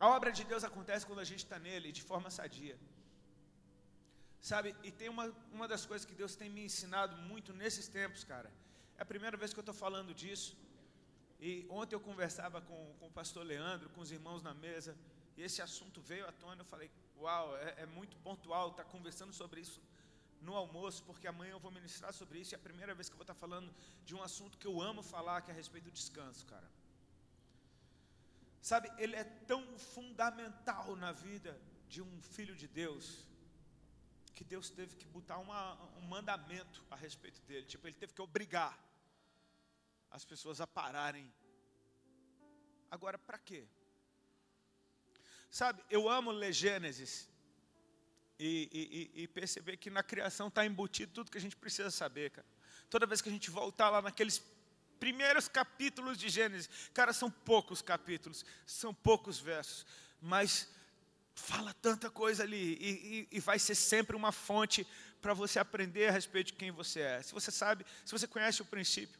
A obra de Deus acontece quando a gente está nele, de forma sadia. Sabe, e tem uma, uma das coisas que Deus tem me ensinado muito nesses tempos, cara. É a primeira vez que eu estou falando disso. E ontem eu conversava com, com o pastor Leandro, com os irmãos na mesa, e esse assunto veio à tona. Eu falei, uau, é, é muito pontual, tá conversando sobre isso no almoço, porque amanhã eu vou ministrar sobre isso. E é a primeira vez que eu vou estar tá falando de um assunto que eu amo falar, que é a respeito do descanso, cara. Sabe, ele é tão fundamental na vida de um filho de Deus, que Deus teve que botar uma, um mandamento a respeito dele. Tipo, ele teve que obrigar as pessoas a pararem. Agora, para quê? Sabe, eu amo ler Gênesis e, e, e perceber que na criação está embutido tudo que a gente precisa saber, cara. Toda vez que a gente voltar lá naqueles primeiros capítulos de Gênesis. Cara, são poucos capítulos, são poucos versos, mas fala tanta coisa ali e, e, e vai ser sempre uma fonte para você aprender a respeito de quem você é. Se você sabe, se você conhece o princípio.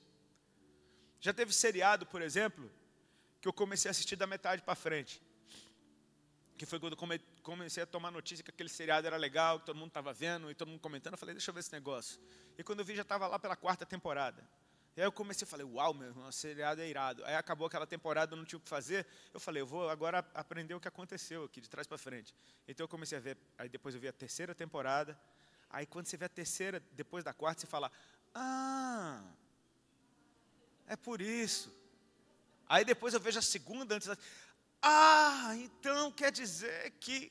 Já teve seriado, por exemplo, que eu comecei a assistir da metade para frente. Que foi quando eu comecei a tomar notícia que aquele seriado era legal, que todo mundo estava vendo e todo mundo comentando. Eu falei, deixa eu ver esse negócio. E quando eu vi, já estava lá pela quarta temporada. E aí eu comecei a falar, uau, meu irmão, seriado é irado. Aí acabou aquela temporada, eu não tinha o que fazer. Eu falei, eu vou agora aprender o que aconteceu aqui, de trás para frente. Então eu comecei a ver, aí depois eu vi a terceira temporada. Aí quando você vê a terceira, depois da quarta, você fala, ah, é por isso. Aí depois eu vejo a segunda antes da... Ah, então quer dizer que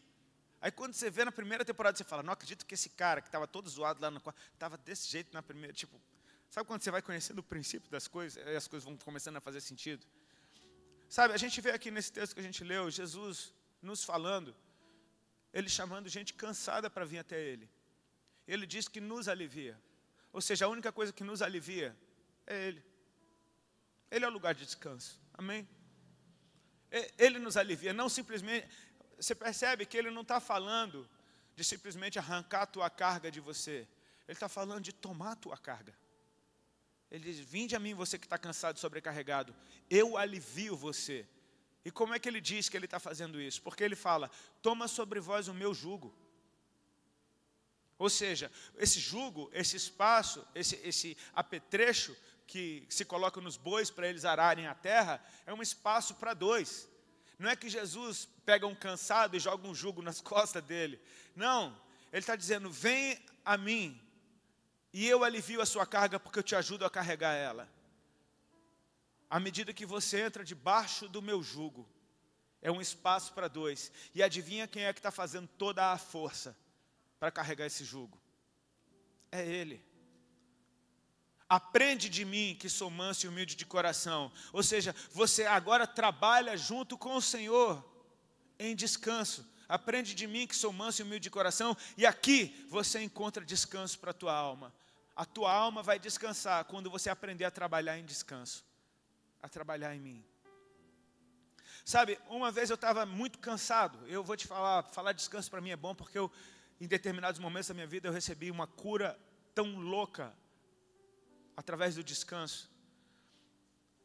Aí quando você vê na primeira temporada, você fala, não acredito que esse cara que estava todo zoado lá no quarto, estava desse jeito na primeira, tipo, Sabe quando você vai conhecendo o princípio das coisas e as coisas vão começando a fazer sentido? Sabe, a gente vê aqui nesse texto que a gente leu, Jesus nos falando, ele chamando gente cansada para vir até ele. Ele diz que nos alivia. Ou seja, a única coisa que nos alivia é ele. Ele é o lugar de descanso. Amém? Ele nos alivia, não simplesmente. Você percebe que ele não está falando de simplesmente arrancar a tua carga de você. Ele está falando de tomar a tua carga. Ele diz: Vinde a mim, você que está cansado e sobrecarregado, eu alivio você. E como é que ele diz que ele está fazendo isso? Porque ele fala: Toma sobre vós o meu jugo. Ou seja, esse jugo, esse espaço, esse, esse apetrecho que se coloca nos bois para eles ararem a terra, é um espaço para dois. Não é que Jesus pega um cansado e joga um jugo nas costas dele. Não, ele está dizendo: Vem a mim, e eu alivio a sua carga porque eu te ajudo a carregar ela. À medida que você entra debaixo do meu jugo, é um espaço para dois. E adivinha quem é que está fazendo toda a força para carregar esse jugo? É Ele. Aprende de mim que sou manso e humilde de coração. Ou seja, você agora trabalha junto com o Senhor em descanso. Aprende de mim que sou manso e humilde de coração, e aqui você encontra descanso para a tua alma. A tua alma vai descansar quando você aprender a trabalhar em descanso, a trabalhar em mim. Sabe, uma vez eu estava muito cansado. Eu vou te falar, falar descanso para mim é bom porque eu, em determinados momentos da minha vida, eu recebi uma cura tão louca através do descanso.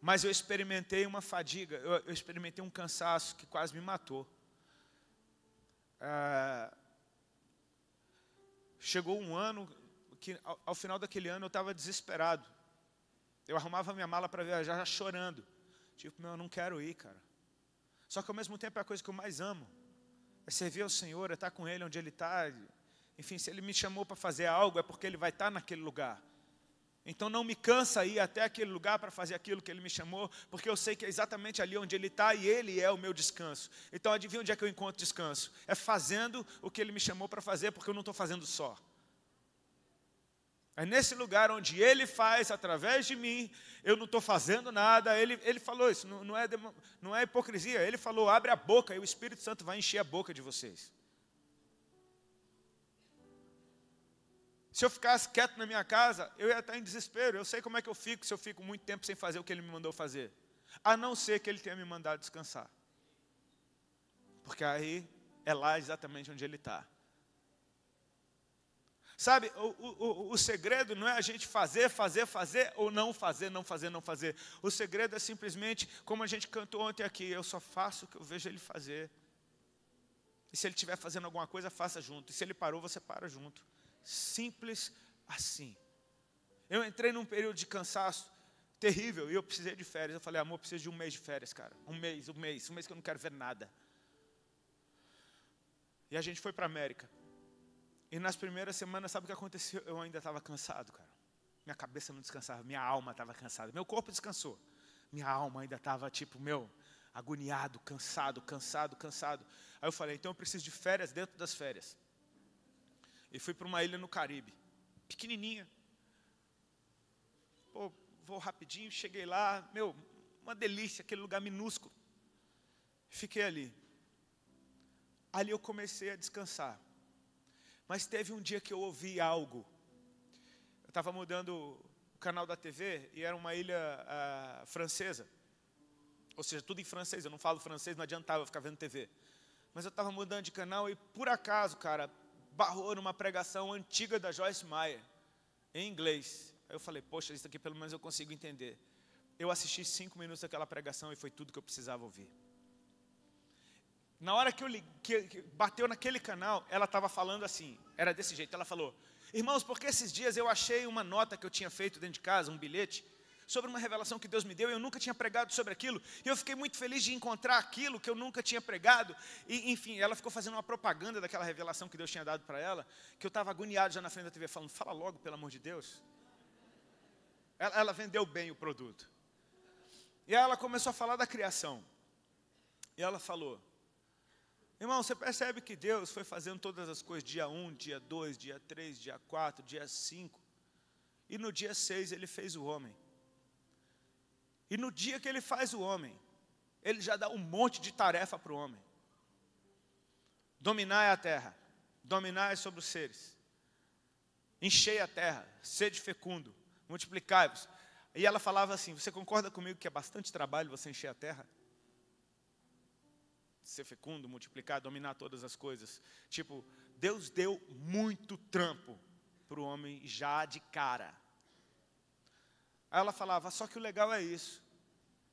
Mas eu experimentei uma fadiga, eu, eu experimentei um cansaço que quase me matou. Ah, chegou um ano que ao, ao final daquele ano eu estava desesperado. Eu arrumava minha mala para viajar já chorando. Tipo, meu, eu não quero ir, cara. Só que ao mesmo tempo é a coisa que eu mais amo. É servir ao Senhor, é estar com Ele onde Ele está. Enfim, se Ele me chamou para fazer algo, é porque Ele vai estar tá naquele lugar. Então não me cansa ir até aquele lugar para fazer aquilo que ele me chamou, porque eu sei que é exatamente ali onde ele está e ele é o meu descanso. Então adivinha onde é que eu encontro descanso? É fazendo o que ele me chamou para fazer, porque eu não estou fazendo só. É nesse lugar onde Ele faz através de mim, eu não estou fazendo nada. Ele, ele falou isso, não, não, é, não é hipocrisia. Ele falou: abre a boca e o Espírito Santo vai encher a boca de vocês. Se eu ficasse quieto na minha casa, eu ia estar em desespero. Eu sei como é que eu fico se eu fico muito tempo sem fazer o que Ele me mandou fazer, a não ser que Ele tenha me mandado descansar, porque aí é lá exatamente onde Ele está. Sabe, o, o, o segredo não é a gente fazer, fazer, fazer ou não fazer, não fazer, não fazer. O segredo é simplesmente, como a gente cantou ontem aqui, eu só faço o que eu vejo ele fazer. E se ele estiver fazendo alguma coisa, faça junto. E se ele parou, você para junto. Simples assim. Eu entrei num período de cansaço terrível e eu precisei de férias. Eu falei, amor, eu preciso de um mês de férias, cara. Um mês, um mês, um mês que eu não quero ver nada. E a gente foi para a América. E nas primeiras semanas, sabe o que aconteceu? Eu ainda estava cansado, cara. Minha cabeça não descansava, minha alma estava cansada. Meu corpo descansou. Minha alma ainda estava, tipo, meu, agoniado, cansado, cansado, cansado. Aí eu falei, então eu preciso de férias dentro das férias. E fui para uma ilha no Caribe, pequenininha. Pô, vou rapidinho, cheguei lá, meu, uma delícia, aquele lugar minúsculo. Fiquei ali. Ali eu comecei a descansar. Mas teve um dia que eu ouvi algo. Eu estava mudando o canal da TV e era uma ilha ah, francesa. Ou seja, tudo em francês. Eu não falo francês, não adiantava ficar vendo TV. Mas eu estava mudando de canal e, por acaso, cara, barrou numa pregação antiga da Joyce Meyer, em inglês. Aí eu falei, poxa, isso aqui pelo menos eu consigo entender. Eu assisti cinco minutos daquela pregação e foi tudo que eu precisava ouvir. Na hora que, eu, que bateu naquele canal, ela estava falando assim, era desse jeito. Ela falou: Irmãos, porque esses dias eu achei uma nota que eu tinha feito dentro de casa, um bilhete, sobre uma revelação que Deus me deu, e eu nunca tinha pregado sobre aquilo, e eu fiquei muito feliz de encontrar aquilo que eu nunca tinha pregado, e enfim, ela ficou fazendo uma propaganda daquela revelação que Deus tinha dado para ela, que eu estava agoniado já na frente da TV, falando, fala logo, pelo amor de Deus. Ela, ela vendeu bem o produto. E aí ela começou a falar da criação, e ela falou, Irmão, você percebe que Deus foi fazendo todas as coisas, dia 1, dia 2, dia 3, dia 4, dia 5. E no dia 6 ele fez o homem. E no dia que ele faz o homem, ele já dá um monte de tarefa para o homem. Dominar é a terra, dominar é sobre os seres. Enchei a terra, sede fecundo, multiplicai-vos. E ela falava assim: Você concorda comigo que é bastante trabalho você encher a terra? ser fecundo, multiplicar, dominar todas as coisas. Tipo, Deus deu muito trampo para o homem já de cara. Aí ela falava: só que o legal é isso.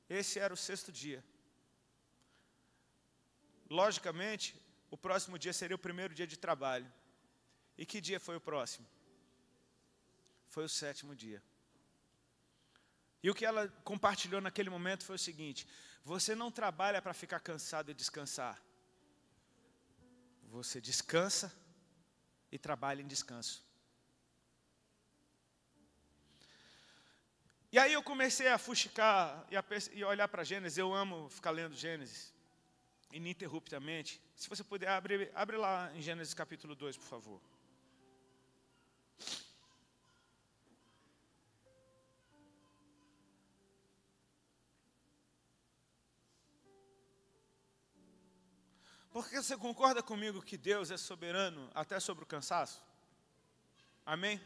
Esse era o sexto dia. Logicamente, o próximo dia seria o primeiro dia de trabalho. E que dia foi o próximo? Foi o sétimo dia. E o que ela compartilhou naquele momento foi o seguinte: você não trabalha para ficar cansado e descansar. Você descansa e trabalha em descanso. E aí eu comecei a fuxicar e, a, e olhar para Gênesis. Eu amo ficar lendo Gênesis ininterruptamente. Se você puder, abre, abre lá em Gênesis capítulo 2, por favor. Porque você concorda comigo que Deus é soberano até sobre o cansaço? Amém?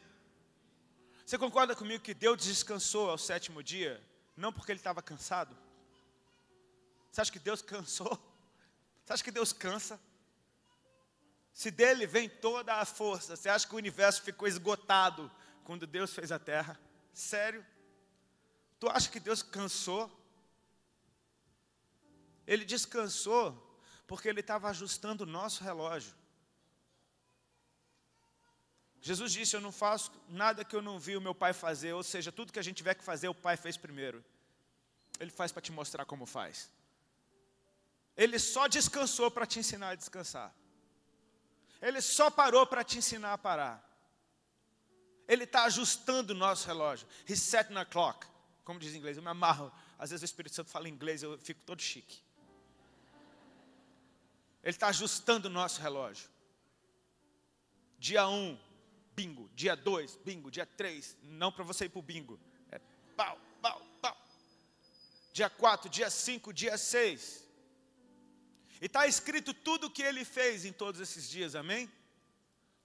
Você concorda comigo que Deus descansou ao sétimo dia, não porque ele estava cansado? Você acha que Deus cansou? Você acha que Deus cansa? Se dele vem toda a força, você acha que o universo ficou esgotado quando Deus fez a terra? Sério? Tu acha que Deus cansou? Ele descansou porque ele estava ajustando o nosso relógio. Jesus disse: Eu não faço nada que eu não vi o meu pai fazer, ou seja, tudo que a gente tiver que fazer, o pai fez primeiro. Ele faz para te mostrar como faz. Ele só descansou para te ensinar a descansar. Ele só parou para te ensinar a parar. Ele está ajustando o nosso relógio. reset na clock. Como diz em inglês, eu me amarro. Às vezes o Espírito Santo fala em inglês, eu fico todo chique. Ele está ajustando o nosso relógio. Dia 1, um, bingo. Dia 2, bingo. Dia 3, não para você ir para o bingo. É pau, pau, pau. Dia 4, dia 5, dia 6. E está escrito tudo o que ele fez em todos esses dias, amém?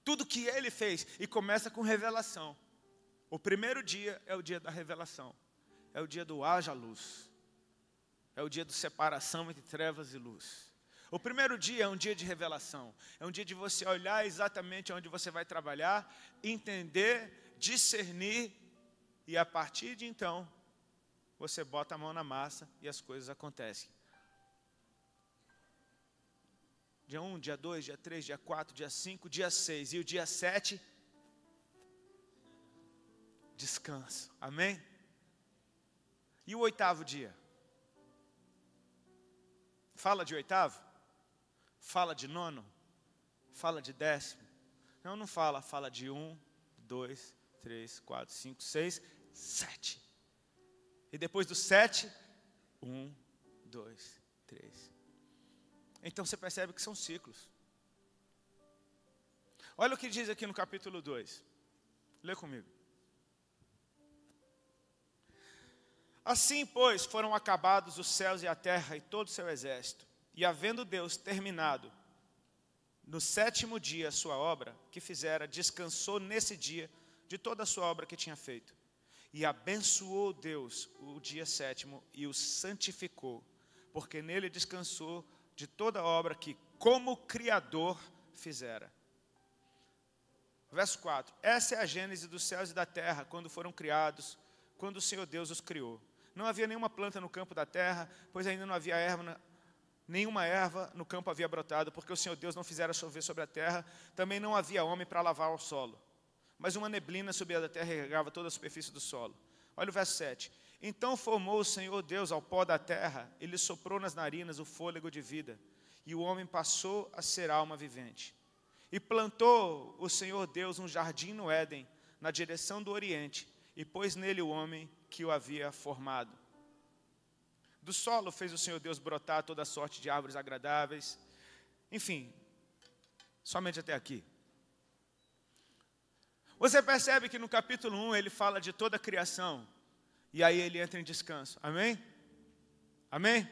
Tudo que ele fez. E começa com revelação. O primeiro dia é o dia da revelação. É o dia do haja luz. É o dia do separação entre trevas e luz. O primeiro dia é um dia de revelação. É um dia de você olhar exatamente onde você vai trabalhar, entender, discernir, e a partir de então, você bota a mão na massa e as coisas acontecem. Dia 1, um, dia 2, dia 3, dia 4, dia 5, dia 6 e o dia 7, descanso. Amém? E o oitavo dia? Fala de oitavo? Fala de nono? Fala de décimo? Não, não fala. Fala de um, dois, três, quatro, cinco, seis, sete. E depois do sete, um, dois, três. Então você percebe que são ciclos. Olha o que diz aqui no capítulo 2. Lê comigo. Assim, pois, foram acabados os céus e a terra e todo o seu exército. E havendo Deus terminado no sétimo dia a sua obra que fizera, descansou nesse dia de toda a sua obra que tinha feito. E abençoou Deus o dia sétimo e o santificou, porque nele descansou de toda a obra que, como Criador, fizera. Verso 4: Essa é a gênese dos céus e da terra, quando foram criados, quando o Senhor Deus os criou. Não havia nenhuma planta no campo da terra, pois ainda não havia erva nenhuma erva no campo havia brotado, porque o Senhor Deus não fizera chover sobre a terra, também não havia homem para lavar o solo. Mas uma neblina subia da terra e regava toda a superfície do solo. Olha o verso 7. Então formou o Senhor Deus ao pó da terra, ele soprou nas narinas o fôlego de vida, e o homem passou a ser alma vivente. E plantou o Senhor Deus um jardim no Éden, na direção do Oriente, e pôs nele o homem que o havia formado. Do solo fez o Senhor Deus brotar toda sorte de árvores agradáveis. Enfim, somente até aqui. Você percebe que no capítulo 1 ele fala de toda a criação. E aí ele entra em descanso. Amém? Amém?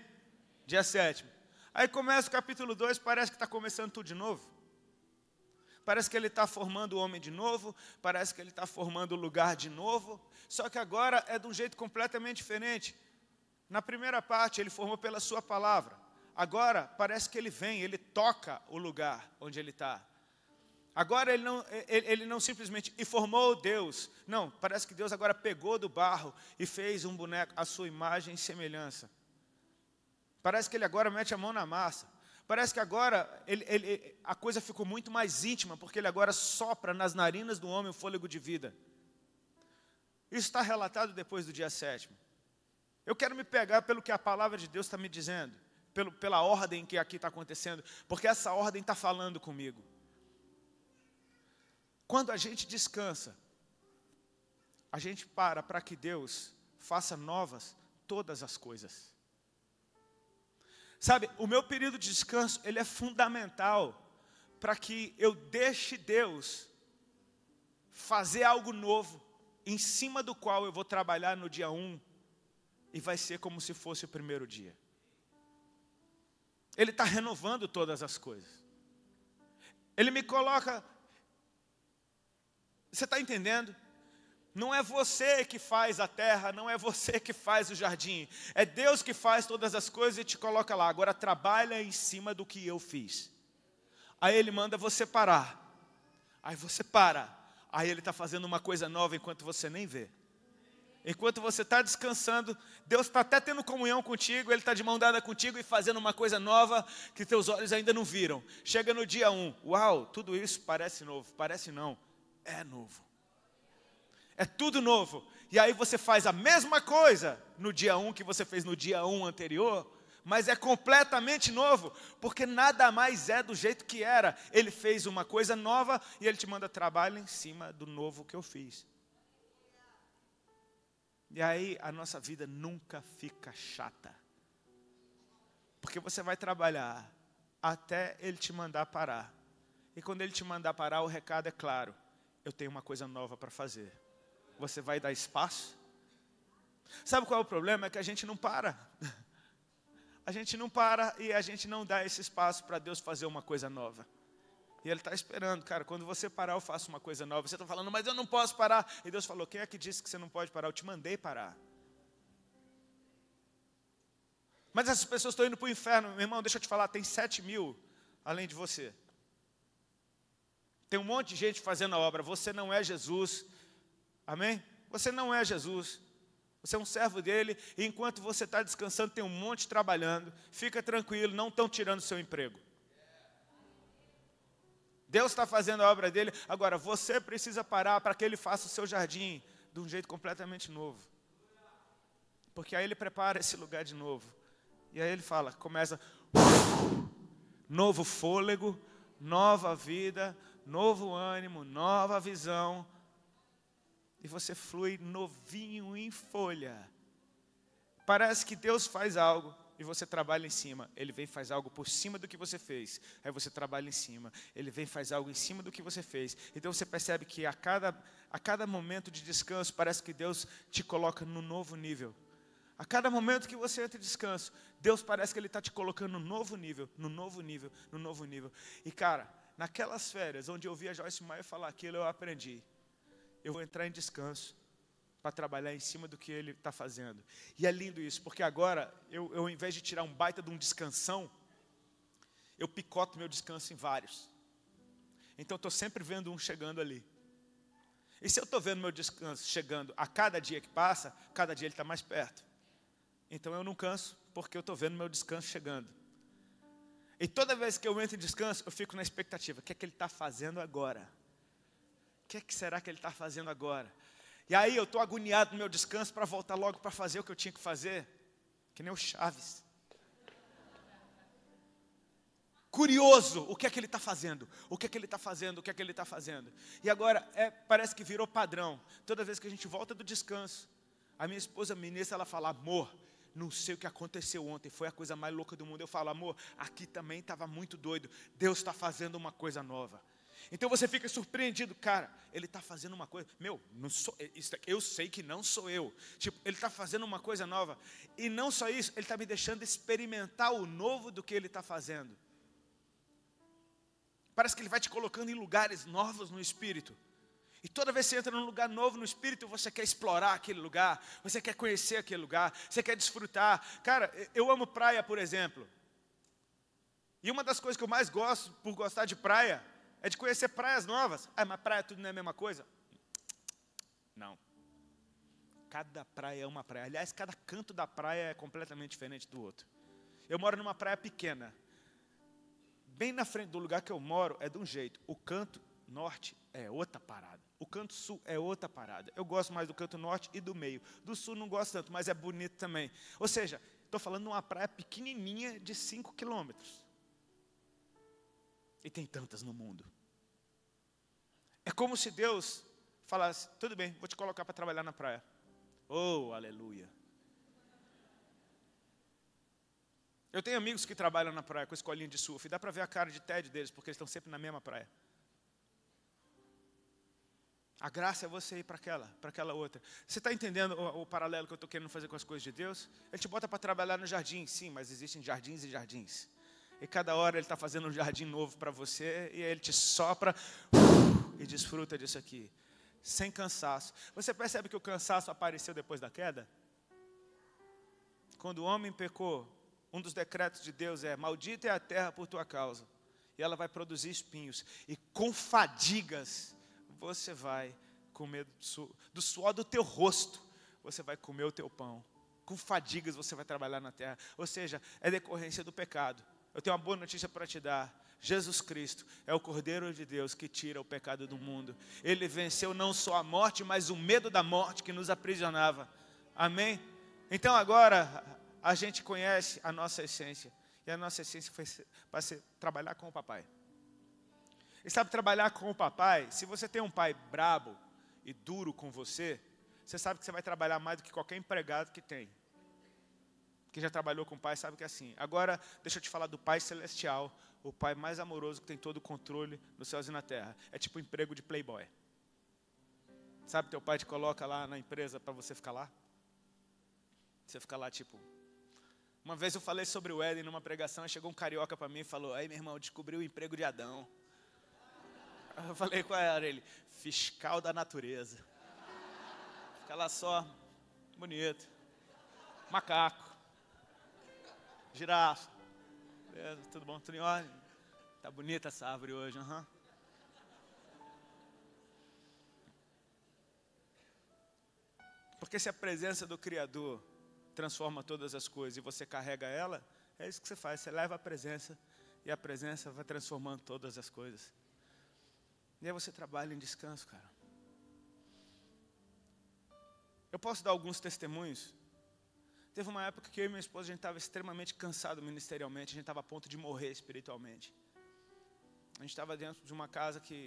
Dia 7. Aí começa o capítulo 2, parece que está começando tudo de novo. Parece que ele está formando o homem de novo, parece que ele está formando o lugar de novo, só que agora é de um jeito completamente diferente. Na primeira parte, ele formou pela sua palavra. Agora, parece que ele vem, ele toca o lugar onde ele está. Agora ele não, ele, ele não simplesmente informou Deus. Não, parece que Deus agora pegou do barro e fez um boneco à sua imagem e semelhança. Parece que ele agora mete a mão na massa. Parece que agora ele, ele, a coisa ficou muito mais íntima, porque ele agora sopra nas narinas do homem o fôlego de vida. Isso está relatado depois do dia sétimo. Eu quero me pegar pelo que a palavra de Deus está me dizendo, pelo, pela ordem que aqui está acontecendo, porque essa ordem está falando comigo. Quando a gente descansa, a gente para para que Deus faça novas todas as coisas. Sabe, o meu período de descanso, ele é fundamental para que eu deixe Deus fazer algo novo, em cima do qual eu vou trabalhar no dia 1, e vai ser como se fosse o primeiro dia. Ele está renovando todas as coisas. Ele me coloca. Você está entendendo? Não é você que faz a terra, não é você que faz o jardim. É Deus que faz todas as coisas e te coloca lá. Agora trabalha em cima do que eu fiz. Aí ele manda você parar. Aí você para. Aí ele está fazendo uma coisa nova enquanto você nem vê. Enquanto você está descansando, Deus está até tendo comunhão contigo, Ele está de mão dada contigo e fazendo uma coisa nova que teus olhos ainda não viram. Chega no dia 1, um, uau, tudo isso parece novo. Parece não, é novo. É tudo novo. E aí você faz a mesma coisa no dia 1 um que você fez no dia 1 um anterior, mas é completamente novo, porque nada mais é do jeito que era. Ele fez uma coisa nova e ele te manda trabalho em cima do novo que eu fiz. E aí a nossa vida nunca fica chata. Porque você vai trabalhar até ele te mandar parar. E quando ele te mandar parar, o recado é claro: eu tenho uma coisa nova para fazer. Você vai dar espaço? Sabe qual é o problema? É que a gente não para. A gente não para e a gente não dá esse espaço para Deus fazer uma coisa nova e Ele está esperando, cara, quando você parar, eu faço uma coisa nova. Você está falando, mas eu não posso parar. E Deus falou: quem é que disse que você não pode parar? Eu te mandei parar. Mas essas pessoas estão indo para o inferno, meu irmão, deixa eu te falar, tem 7 mil além de você. Tem um monte de gente fazendo a obra, você não é Jesus, amém? Você não é Jesus, você é um servo dele, e enquanto você está descansando, tem um monte trabalhando, fica tranquilo, não estão tirando o seu emprego. Deus está fazendo a obra dele. Agora, você precisa parar para que ele faça o seu jardim de um jeito completamente novo. Porque aí ele prepara esse lugar de novo. E aí ele fala, começa novo fôlego, nova vida, novo ânimo, nova visão. E você flui novinho em folha. Parece que Deus faz algo e você trabalha em cima. Ele vem e faz algo por cima do que você fez. Aí você trabalha em cima. Ele vem e faz algo em cima do que você fez. Então você percebe que a cada, a cada momento de descanso, parece que Deus te coloca no novo nível. A cada momento que você entra em descanso, Deus parece que Ele está te colocando no novo nível, no novo nível, no novo nível. E cara, naquelas férias onde eu a Joyce Maia falar aquilo, eu aprendi. Eu vou entrar em descanso para trabalhar em cima do que ele está fazendo. E é lindo isso, porque agora, eu, eu, ao invés de tirar um baita de um descansão, eu picoto meu descanso em vários. Então, estou sempre vendo um chegando ali. E se eu estou vendo meu descanso chegando a cada dia que passa, cada dia ele está mais perto. Então, eu não canso, porque eu estou vendo meu descanso chegando. E toda vez que eu entro em descanso, eu fico na expectativa: o que é que ele está fazendo agora? O que, é que será que ele está fazendo agora? E aí eu estou agoniado no meu descanso para voltar logo para fazer o que eu tinha que fazer, que nem o Chaves. Curioso, o que é que ele está fazendo? O que é que ele está fazendo? O que é que ele está fazendo? E agora é, parece que virou padrão. Toda vez que a gente volta do descanso, a minha esposa ministra, ela fala, amor, não sei o que aconteceu ontem, foi a coisa mais louca do mundo. Eu falo, amor, aqui também estava muito doido. Deus está fazendo uma coisa nova. Então você fica surpreendido, cara, ele está fazendo uma coisa, meu, não sou, eh, eu sei que não sou eu. Tipo, ele está fazendo uma coisa nova. E não só isso, ele está me deixando experimentar o novo do que ele está fazendo. Parece que ele vai te colocando em lugares novos no espírito. E toda vez que você entra num lugar novo no espírito, você quer explorar aquele lugar, você quer conhecer aquele lugar, você quer desfrutar. Cara, eu amo praia, por exemplo. E uma das coisas que eu mais gosto por gostar de praia é de conhecer praias novas. Ah, mas praia tudo não é a mesma coisa? Não. Cada praia é uma praia. Aliás, cada canto da praia é completamente diferente do outro. Eu moro numa praia pequena. Bem na frente do lugar que eu moro é de um jeito. O canto norte é outra parada. O canto sul é outra parada. Eu gosto mais do canto norte e do meio. Do sul não gosto tanto, mas é bonito também. Ou seja, estou falando de uma praia pequenininha de 5 quilômetros. E tem tantas no mundo. É como se Deus falasse: tudo bem, vou te colocar para trabalhar na praia. Oh, aleluia. Eu tenho amigos que trabalham na praia com escolinha de surf, e dá para ver a cara de tédio deles, porque eles estão sempre na mesma praia. A graça é você ir para aquela, para aquela outra. Você está entendendo o, o, paralelo que eu estou querendo fazer com as coisas de Deus? Ele te bota para trabalhar no jardim, sim, mas existem jardins e jardins. E cada hora Ele está fazendo um jardim novo para você, e aí Ele te sopra e desfruta disso aqui, sem cansaço. Você percebe que o cansaço apareceu depois da queda? Quando o homem pecou, um dos decretos de Deus é: Maldita é a terra por tua causa, e ela vai produzir espinhos, e com fadigas você vai comer do suor do teu rosto, você vai comer o teu pão. Com fadigas você vai trabalhar na terra. Ou seja, é decorrência do pecado. Eu tenho uma boa notícia para te dar. Jesus Cristo é o Cordeiro de Deus que tira o pecado do mundo. Ele venceu não só a morte, mas o medo da morte que nos aprisionava. Amém? Então agora a gente conhece a nossa essência. E a nossa essência foi para ser, trabalhar com o papai. E sabe trabalhar com o papai? Se você tem um pai brabo e duro com você, você sabe que você vai trabalhar mais do que qualquer empregado que tem. Quem já trabalhou com o Pai sabe que é assim. Agora, deixa eu te falar do Pai Celestial, o Pai mais amoroso que tem todo o controle nos céus e na terra. É tipo um emprego de playboy. Sabe, teu pai te coloca lá na empresa para você ficar lá? Você fica lá, tipo. Uma vez eu falei sobre o Éden numa pregação, chegou um carioca para mim e falou: Aí, meu irmão, descobriu o emprego de Adão. Eu falei qual era ele? Fiscal da natureza. Fica lá só, bonito. Macaco. Girafa. Beleza, tudo bom? Tudo em ordem? Tá bonita essa árvore hoje, aham. Uhum. Porque se a presença do Criador transforma todas as coisas e você carrega ela, é isso que você faz, você leva a presença e a presença vai transformando todas as coisas. E aí você trabalha em descanso, cara. Eu posso dar alguns testemunhos Teve uma época que eu e minha esposa, a gente estava extremamente cansado ministerialmente, a gente estava a ponto de morrer espiritualmente. A gente estava dentro de uma casa que,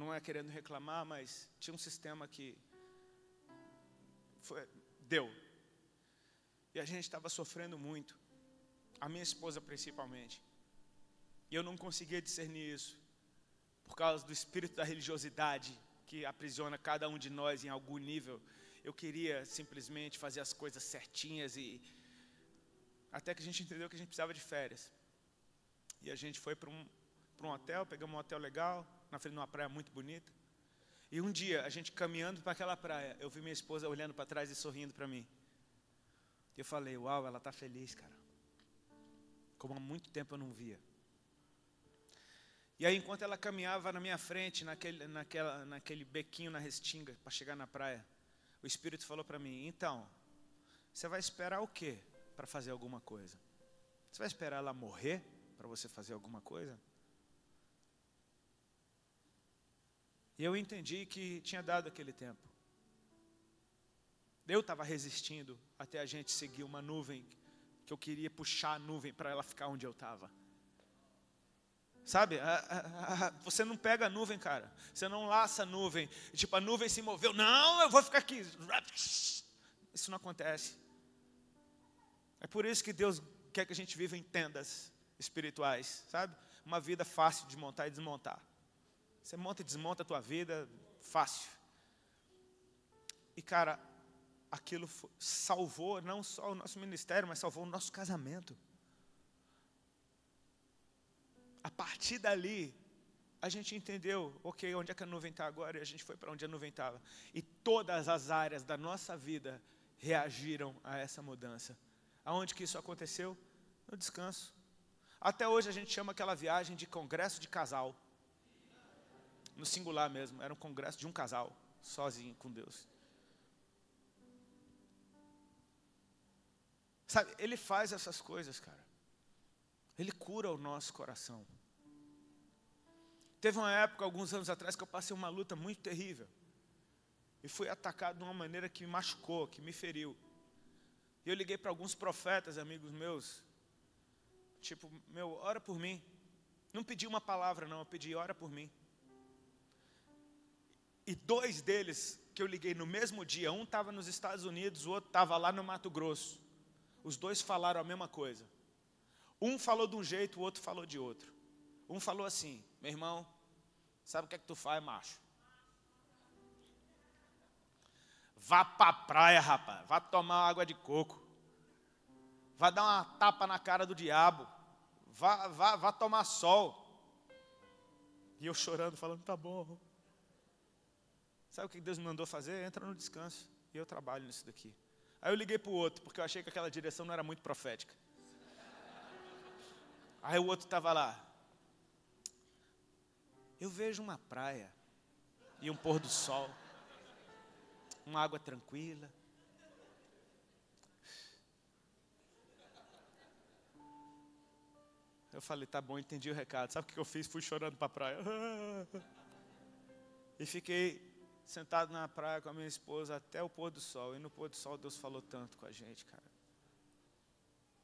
não é querendo reclamar, mas tinha um sistema que foi, deu. E a gente estava sofrendo muito. A minha esposa principalmente. E eu não conseguia discernir isso. Por causa do espírito da religiosidade que aprisiona cada um de nós em algum nível eu queria simplesmente fazer as coisas certinhas e até que a gente entendeu que a gente precisava de férias. E a gente foi para um, um hotel, pegamos um hotel legal, na frente de uma praia muito bonita. E um dia, a gente caminhando para aquela praia, eu vi minha esposa olhando para trás e sorrindo para mim. Eu falei, uau, ela está feliz, cara. Como há muito tempo eu não via. E aí, enquanto ela caminhava na minha frente, naquele, naquela, naquele bequinho na restinga, para chegar na praia, o Espírito falou para mim: então, você vai esperar o quê para fazer alguma coisa? Você vai esperar ela morrer para você fazer alguma coisa? E eu entendi que tinha dado aquele tempo. Eu estava resistindo até a gente seguir uma nuvem, que eu queria puxar a nuvem para ela ficar onde eu estava. Sabe? A, a, a, você não pega a nuvem, cara. Você não laça a nuvem. Tipo, a nuvem se moveu. Não, eu vou ficar aqui. Isso não acontece. É por isso que Deus quer que a gente viva em tendas espirituais, sabe? Uma vida fácil de montar e desmontar. Você monta e desmonta a tua vida fácil. E cara, aquilo salvou não só o nosso ministério, mas salvou o nosso casamento a partir dali, a gente entendeu, ok, onde é que a nuvem está agora? E a gente foi para onde a nuvem estava. E todas as áreas da nossa vida reagiram a essa mudança. Aonde que isso aconteceu? No descanso. Até hoje a gente chama aquela viagem de congresso de casal. No singular mesmo, era um congresso de um casal, sozinho com Deus. Sabe, ele faz essas coisas, cara. Ele cura o nosso coração. Teve uma época, alguns anos atrás, que eu passei uma luta muito terrível. E fui atacado de uma maneira que me machucou, que me feriu. E eu liguei para alguns profetas, amigos meus. Tipo, meu, ora por mim. Não pedi uma palavra, não. Eu pedi, ora por mim. E dois deles que eu liguei no mesmo dia, um estava nos Estados Unidos, o outro estava lá no Mato Grosso. Os dois falaram a mesma coisa. Um falou de um jeito, o outro falou de outro. Um falou assim: meu irmão, sabe o que é que tu faz, macho? Vá pra praia, rapaz. Vá tomar água de coco. Vá dar uma tapa na cara do diabo. Vá, vá, vá tomar sol. E eu chorando, falando: tá bom. Sabe o que Deus me mandou fazer? Entra no descanso. E eu trabalho nisso daqui. Aí eu liguei para o outro, porque eu achei que aquela direção não era muito profética. Aí o outro estava lá. Eu vejo uma praia e um pôr do sol, uma água tranquila. Eu falei, tá bom, entendi o recado. Sabe o que eu fiz? Fui chorando para a praia. E fiquei sentado na praia com a minha esposa até o pôr do sol. E no pôr do sol Deus falou tanto com a gente, cara.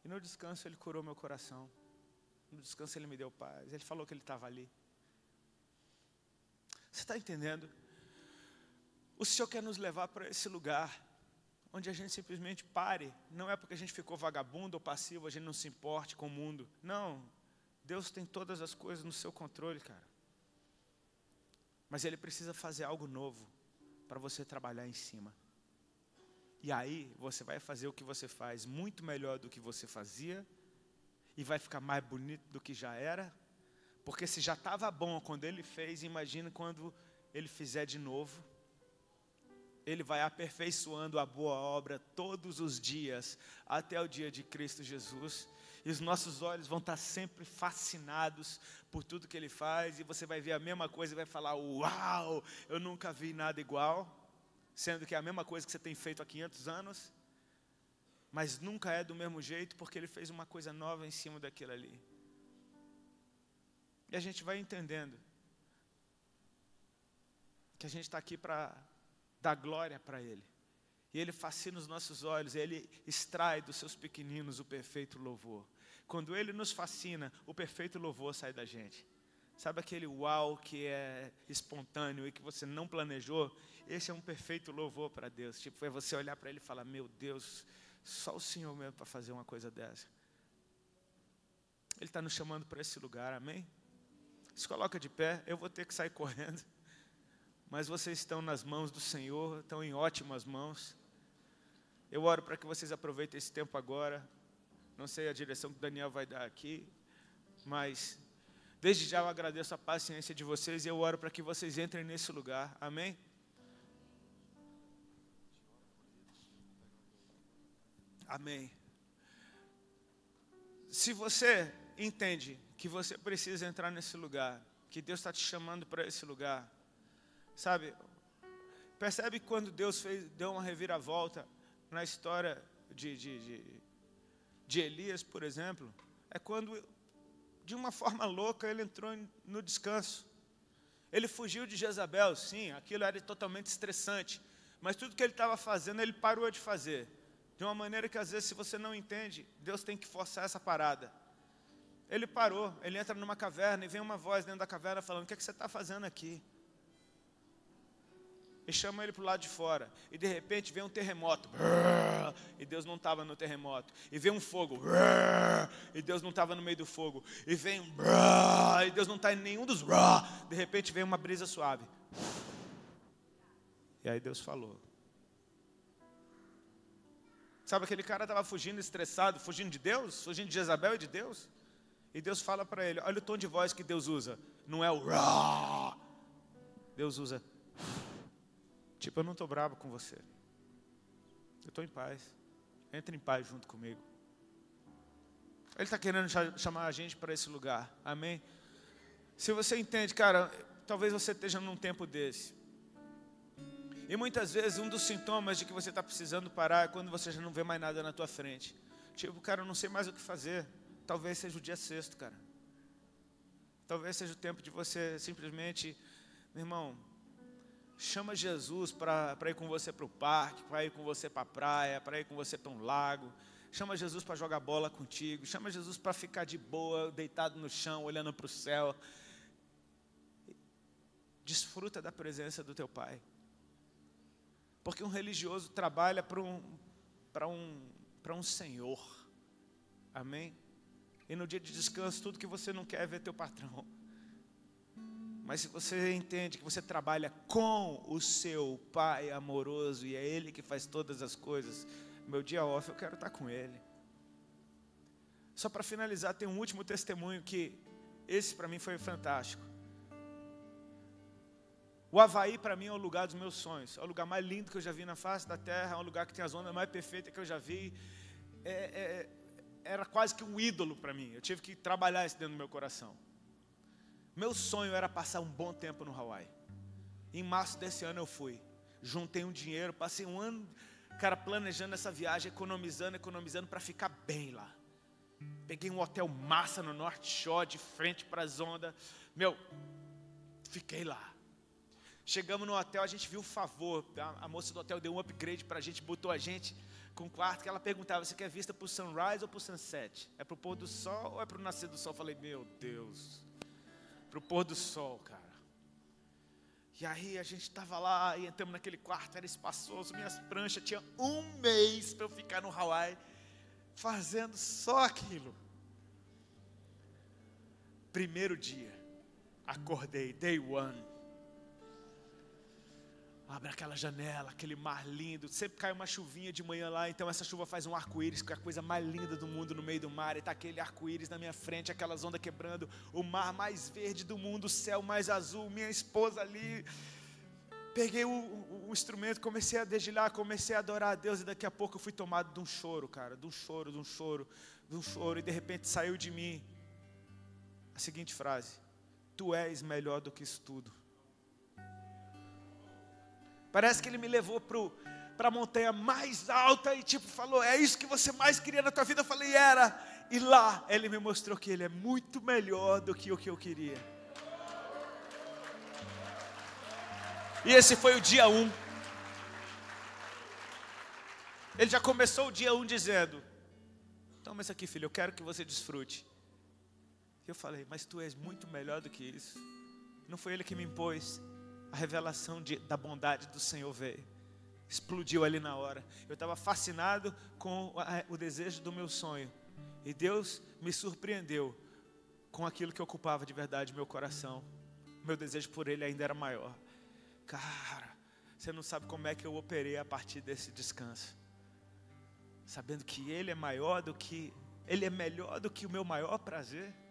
E no descanso ele curou meu coração no descanso ele me deu paz. Ele falou que ele estava ali. Você está entendendo? O Senhor quer nos levar para esse lugar onde a gente simplesmente pare. Não é porque a gente ficou vagabundo ou passivo, a gente não se importe com o mundo. Não. Deus tem todas as coisas no seu controle, cara. Mas Ele precisa fazer algo novo para você trabalhar em cima. E aí você vai fazer o que você faz muito melhor do que você fazia e vai ficar mais bonito do que já era? Porque se já estava bom quando ele fez, imagina quando ele fizer de novo. Ele vai aperfeiçoando a boa obra todos os dias, até o dia de Cristo Jesus. E os nossos olhos vão estar sempre fascinados por tudo que ele faz, e você vai ver a mesma coisa e vai falar: Uau, eu nunca vi nada igual. Sendo que é a mesma coisa que você tem feito há 500 anos, mas nunca é do mesmo jeito porque ele fez uma coisa nova em cima daquilo ali. E a gente vai entendendo que a gente está aqui para dar glória para Ele. E Ele fascina os nossos olhos, Ele extrai dos seus pequeninos o perfeito louvor. Quando Ele nos fascina, o perfeito louvor sai da gente. Sabe aquele uau que é espontâneo e que você não planejou? Esse é um perfeito louvor para Deus. Tipo, é você olhar para Ele e falar: Meu Deus, só o Senhor mesmo para fazer uma coisa dessa. Ele está nos chamando para esse lugar, amém? Se coloca de pé, eu vou ter que sair correndo. Mas vocês estão nas mãos do Senhor, estão em ótimas mãos. Eu oro para que vocês aproveitem esse tempo agora. Não sei a direção que o Daniel vai dar aqui, mas desde já eu agradeço a paciência de vocês e eu oro para que vocês entrem nesse lugar. Amém? Amém. Se você entende que você precisa entrar nesse lugar, que Deus está te chamando para esse lugar, sabe? Percebe quando Deus fez, deu uma reviravolta na história de, de, de, de Elias, por exemplo? É quando, de uma forma louca, ele entrou no descanso. Ele fugiu de Jezabel, sim, aquilo era totalmente estressante, mas tudo que ele estava fazendo, ele parou de fazer de uma maneira que às vezes, se você não entende, Deus tem que forçar essa parada. Ele parou, ele entra numa caverna e vem uma voz dentro da caverna falando: O que, é que você está fazendo aqui? E chama ele para o lado de fora. E de repente vem um terremoto. E Deus não estava no terremoto. E vem um fogo. E Deus não estava no meio do fogo. E vem E Deus não está em nenhum dos. De repente vem uma brisa suave. E aí Deus falou: Sabe, aquele cara estava fugindo, estressado, fugindo de Deus, fugindo de Jezabel e de Deus. E Deus fala para ele: olha o tom de voz que Deus usa. Não é o. Deus usa. Tipo, eu não estou bravo com você. Eu estou em paz. Entra em paz junto comigo. Ele está querendo chamar a gente para esse lugar. Amém? Se você entende, cara, talvez você esteja num tempo desse. E muitas vezes um dos sintomas de que você está precisando parar é quando você já não vê mais nada na tua frente. Tipo, cara, eu não sei mais o que fazer. Talvez seja o dia sexto, cara. Talvez seja o tempo de você simplesmente, meu irmão, chama Jesus para ir com você para o parque, para ir com você para a praia, para ir com você para um lago. Chama Jesus para jogar bola contigo. Chama Jesus para ficar de boa, deitado no chão, olhando para o céu. Desfruta da presença do teu Pai. Porque um religioso trabalha para um, para um, para um senhor. Amém? E no dia de descanso, tudo que você não quer é ver teu patrão. Mas se você entende que você trabalha com o seu pai amoroso e é ele que faz todas as coisas, meu dia off eu quero estar tá com ele. Só para finalizar, tem um último testemunho que esse para mim foi fantástico. O Havaí, para mim, é o lugar dos meus sonhos. É o lugar mais lindo que eu já vi na face da terra. É um lugar que tem as ondas mais perfeitas que eu já vi. É, é, é, era quase que um ídolo para mim. Eu tive que trabalhar isso dentro do meu coração. Meu sonho era passar um bom tempo no Hawaii. Em março desse ano eu fui. Juntei um dinheiro, passei um ano, cara, planejando essa viagem, economizando, economizando para ficar bem lá. Peguei um hotel massa no Norte Shore, de frente para as ondas. Meu, fiquei lá. Chegamos no hotel, a gente viu o favor. A, moça do hotel deu um upgrade para a gente, botou a gente com um quarto que ela perguntava: você quer vista para o sunrise ou para o sunset? É para o pôr do sol ou é para o nascer do sol? Eu falei: meu Deus, para o pôr do sol, cara. E aí a gente estava lá e entramos naquele quarto, era espaçoso, minhas pranchas, tinha um mês para eu ficar no Hawaii fazendo só aquilo. Primeiro dia, acordei, day one Abre aquela janela, aquele mar lindo. Sempre cai uma chuvinha de manhã lá, então essa chuva faz um arco-íris, que é a coisa mais linda do mundo no meio do mar. E está aquele arco-íris na minha frente, aquelas ondas quebrando, o mar mais verde do mundo, o céu mais azul, minha esposa ali. Peguei o, o, o instrumento, comecei a desgilar, comecei a adorar a Deus, e daqui a pouco eu fui tomado de um choro, cara, de um choro, de um choro, de um choro, e de repente saiu de mim a seguinte frase: Tu és melhor do que isso tudo. Parece que ele me levou para a montanha mais alta e tipo falou: "É isso que você mais queria na tua vida?" Eu falei: "Era". E lá ele me mostrou que ele é muito melhor do que o que eu queria. E esse foi o dia 1. Um. Ele já começou o dia 1 um dizendo: Toma isso aqui, filho, eu quero que você desfrute. Eu falei, mas tu és muito melhor do que isso. Não foi ele que me impôs, a revelação de, da bondade do Senhor veio. Explodiu ali na hora. Eu estava fascinado com o desejo do meu sonho. E Deus me surpreendeu com aquilo que ocupava de verdade meu coração. Meu desejo por Ele ainda era maior. Cara, você não sabe como é que eu operei a partir desse descanso. Sabendo que Ele é maior do que, Ele é melhor do que o meu maior prazer.